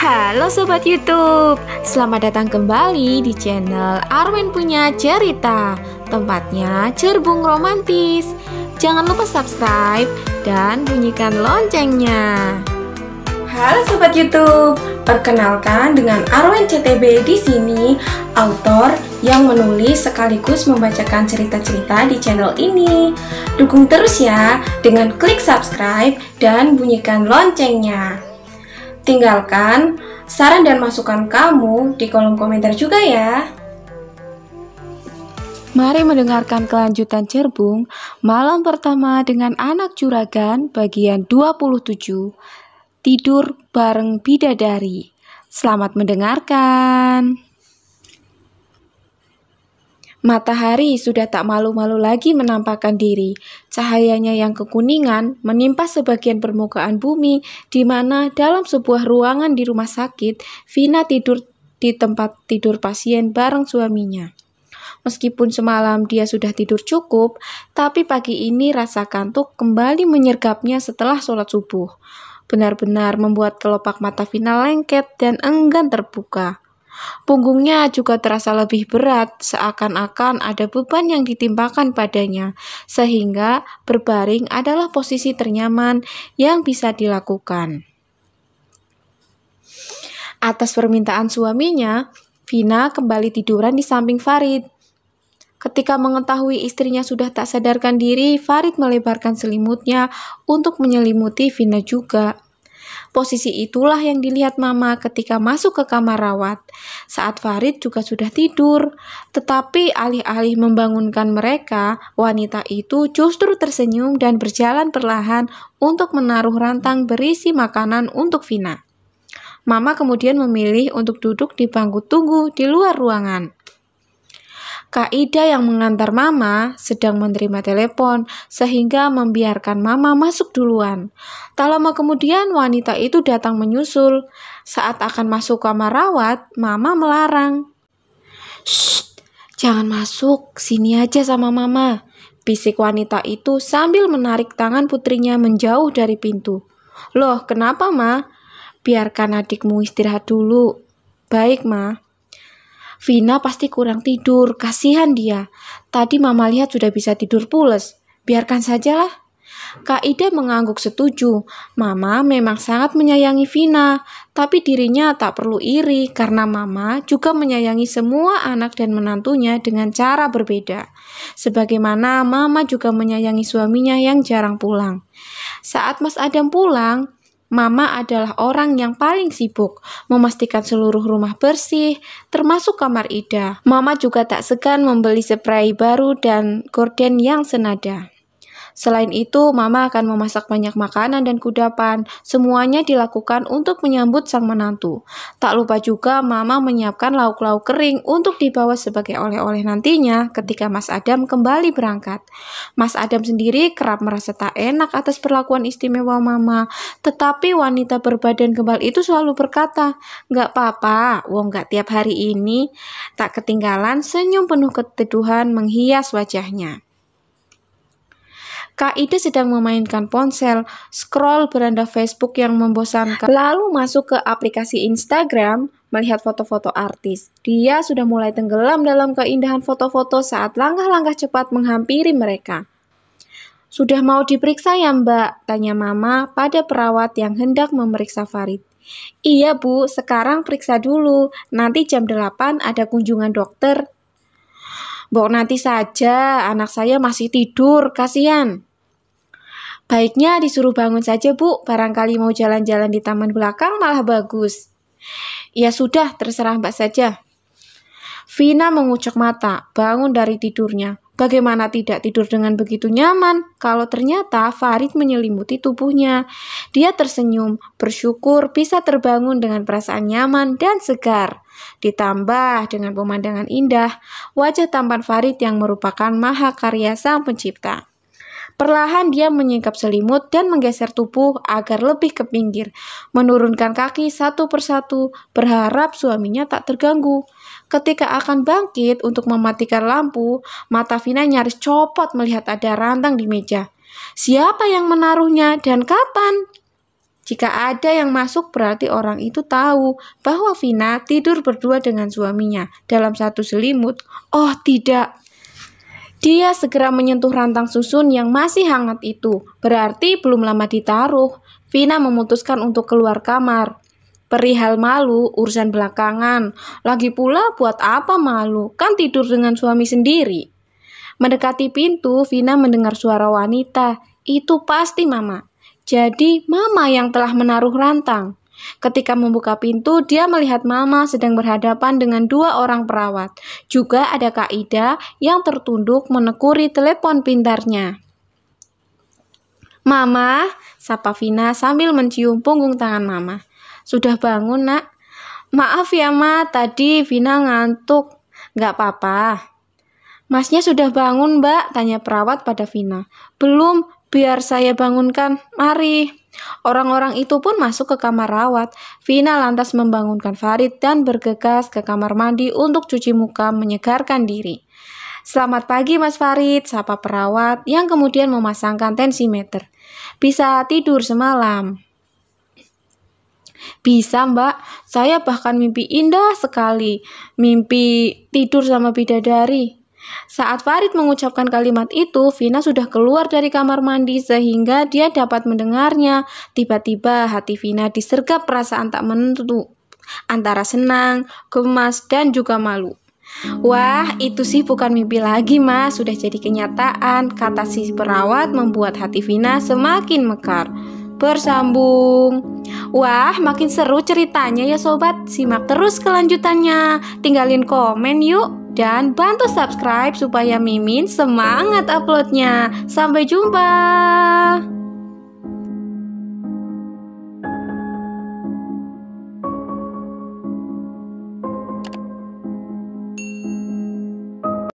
Halo Sobat Youtube, selamat datang kembali di channel Arwen Punya Cerita Tempatnya cerbung romantis Jangan lupa subscribe dan bunyikan loncengnya Halo Sobat Youtube, perkenalkan dengan Arwen CTB di sini Autor yang menulis sekaligus membacakan cerita-cerita di channel ini Dukung terus ya dengan klik subscribe dan bunyikan loncengnya Tinggalkan saran dan masukan kamu di kolom komentar juga ya. Mari mendengarkan kelanjutan cerbung malam pertama dengan anak juragan bagian 27 Tidur bareng bidadari. Selamat mendengarkan. Matahari sudah tak malu-malu lagi menampakkan diri. Cahayanya yang kekuningan menimpa sebagian permukaan bumi, di mana dalam sebuah ruangan di rumah sakit, Vina tidur di tempat tidur pasien bareng suaminya. Meskipun semalam dia sudah tidur cukup, tapi pagi ini rasa kantuk kembali menyergapnya setelah sholat subuh. Benar-benar membuat kelopak mata Vina lengket dan enggan terbuka. Punggungnya juga terasa lebih berat, seakan-akan ada beban yang ditimpakan padanya, sehingga berbaring adalah posisi ternyaman yang bisa dilakukan. Atas permintaan suaminya, Vina kembali tiduran di samping Farid. Ketika mengetahui istrinya sudah tak sadarkan diri, Farid melebarkan selimutnya untuk menyelimuti Vina juga. Posisi itulah yang dilihat mama ketika masuk ke kamar rawat. Saat Farid juga sudah tidur, tetapi alih-alih membangunkan mereka, wanita itu justru tersenyum dan berjalan perlahan untuk menaruh rantang berisi makanan untuk Vina. Mama kemudian memilih untuk duduk di bangku tunggu di luar ruangan. Kak Ida yang mengantar Mama sedang menerima telepon sehingga membiarkan Mama masuk duluan. Tak lama kemudian wanita itu datang menyusul. Saat akan masuk kamar rawat, Mama melarang. Shh, jangan masuk, sini aja sama Mama. Bisik wanita itu sambil menarik tangan putrinya menjauh dari pintu. Loh, kenapa, Ma? Biarkan adikmu istirahat dulu. Baik, Ma. Vina pasti kurang tidur, kasihan dia. Tadi mama lihat sudah bisa tidur pulas, Biarkan sajalah. Kak Ida mengangguk setuju. Mama memang sangat menyayangi Vina, tapi dirinya tak perlu iri karena mama juga menyayangi semua anak dan menantunya dengan cara berbeda. Sebagaimana mama juga menyayangi suaminya yang jarang pulang. Saat Mas Adam pulang, Mama adalah orang yang paling sibuk, memastikan seluruh rumah bersih, termasuk kamar Ida. Mama juga tak segan membeli spray baru dan gorden yang senada. Selain itu, Mama akan memasak banyak makanan dan kudapan. Semuanya dilakukan untuk menyambut sang menantu. Tak lupa juga Mama menyiapkan lauk-lauk kering untuk dibawa sebagai oleh-oleh nantinya ketika Mas Adam kembali berangkat. Mas Adam sendiri kerap merasa tak enak atas perlakuan istimewa Mama, tetapi wanita berbadan kebal itu selalu berkata, "Gak apa-apa, wong gak tiap hari ini." Tak ketinggalan senyum penuh keteduhan menghias wajahnya. Kaide sedang memainkan ponsel, scroll beranda Facebook yang membosankan, lalu masuk ke aplikasi Instagram melihat foto-foto artis. Dia sudah mulai tenggelam dalam keindahan foto-foto saat langkah-langkah cepat menghampiri mereka. Sudah mau diperiksa ya mbak? Tanya mama pada perawat yang hendak memeriksa Farid. Iya bu, sekarang periksa dulu. Nanti jam 8 ada kunjungan dokter Mbok nanti saja, anak saya masih tidur, kasihan. Baiknya disuruh bangun saja, Bu. Barangkali mau jalan-jalan di taman belakang malah bagus. Ya sudah, terserah Mbak saja. Vina mengucuk mata, bangun dari tidurnya. Bagaimana tidak tidur dengan begitu nyaman kalau ternyata Farid menyelimuti tubuhnya? Dia tersenyum, bersyukur bisa terbangun dengan perasaan nyaman dan segar. Ditambah dengan pemandangan indah, wajah tampan Farid yang merupakan maha karya sang pencipta. Perlahan dia menyingkap selimut dan menggeser tubuh agar lebih ke pinggir, menurunkan kaki satu persatu, berharap suaminya tak terganggu. Ketika akan bangkit untuk mematikan lampu, mata Vina nyaris copot melihat ada rantang di meja. Siapa yang menaruhnya dan kapan? Jika ada yang masuk berarti orang itu tahu bahwa Vina tidur berdua dengan suaminya dalam satu selimut. Oh tidak. Dia segera menyentuh rantang susun yang masih hangat itu. Berarti belum lama ditaruh. Vina memutuskan untuk keluar kamar. Perihal malu, urusan belakangan. Lagi pula buat apa malu? Kan tidur dengan suami sendiri. Mendekati pintu, Vina mendengar suara wanita. Itu pasti mama. Jadi mama yang telah menaruh rantang. Ketika membuka pintu, dia melihat mama sedang berhadapan dengan dua orang perawat. Juga ada Kak Ida yang tertunduk menekuri telepon pintarnya. Mama, sapa Vina sambil mencium punggung tangan mama. Sudah bangun, Nak? Maaf ya, Ma. Tadi Vina ngantuk. Nggak apa-apa. Masnya sudah bangun, Mbak? Tanya perawat pada Vina. Belum, biar saya bangunkan. Mari. Orang-orang itu pun masuk ke kamar rawat. Vina lantas membangunkan Farid dan bergegas ke kamar mandi untuk cuci muka menyegarkan diri. Selamat pagi Mas Farid, sapa perawat yang kemudian memasangkan tensimeter. Bisa tidur semalam. Bisa mbak, saya bahkan mimpi indah sekali, mimpi tidur sama bidadari. Saat Farid mengucapkan kalimat itu, Vina sudah keluar dari kamar mandi sehingga dia dapat mendengarnya. Tiba-tiba hati Vina disergap perasaan tak menentu antara senang, gemas, dan juga malu. Wah, itu sih bukan mimpi lagi, Mas. Sudah jadi kenyataan. Kata si perawat membuat hati Vina semakin mekar. Bersambung. Wah, makin seru ceritanya ya sobat. Simak terus kelanjutannya. Tinggalin komen yuk dan bantu subscribe supaya Mimin semangat uploadnya. Sampai jumpa.